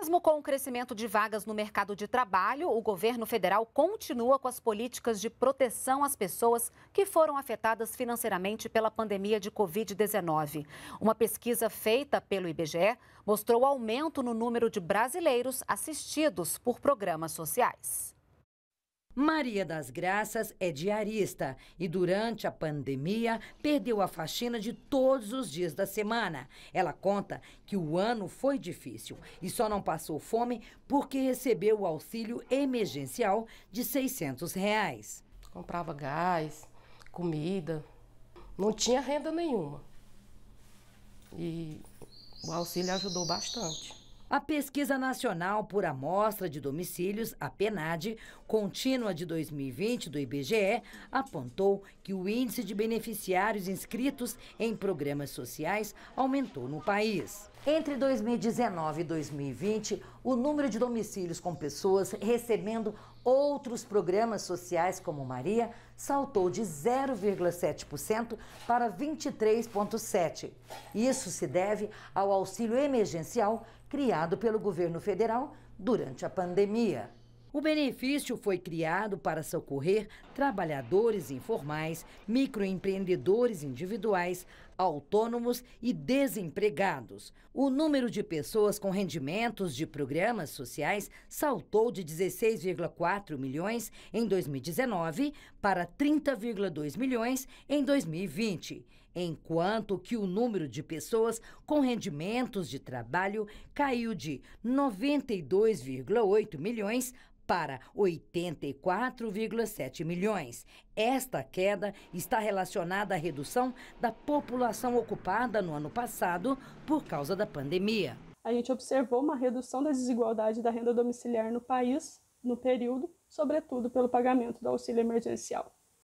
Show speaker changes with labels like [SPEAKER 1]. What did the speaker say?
[SPEAKER 1] Mesmo com o crescimento de vagas no mercado de trabalho, o governo federal continua com as políticas de proteção às pessoas que foram afetadas financeiramente pela pandemia de Covid-19. Uma pesquisa feita pelo IBGE mostrou aumento no número de brasileiros assistidos por programas sociais.
[SPEAKER 2] Maria das Graças é diarista e durante a pandemia perdeu a faxina de todos os dias da semana. Ela conta que o ano foi difícil e só não passou fome porque recebeu o auxílio emergencial de 600 reais. Comprava gás, comida, não tinha renda nenhuma. E o auxílio ajudou bastante. A Pesquisa Nacional por Amostra de Domicílios, a PENAD, contínua de 2020 do IBGE, apontou que o índice de beneficiários inscritos em programas sociais aumentou no país. Entre 2019 e 2020, o número de domicílios com pessoas recebendo outros programas sociais como Maria saltou de 0,7% para 23,7%. Isso se deve ao auxílio emergencial criado pelo governo federal durante a pandemia. O benefício foi criado para socorrer trabalhadores informais, microempreendedores individuais, autônomos e desempregados. O número de pessoas com rendimentos de programas sociais saltou de 16,4 milhões em 2019 para 30,2 milhões em 2020, enquanto que o número de pessoas com rendimentos de trabalho caiu de 92,8 milhões para 84,7 milhões. Esta queda está relacionada à redução da população população ocupada no ano passado por causa da pandemia. A gente observou
[SPEAKER 1] uma redução da desigualdade da renda domiciliar no país no período, sobretudo pelo pagamento do auxílio emergencial.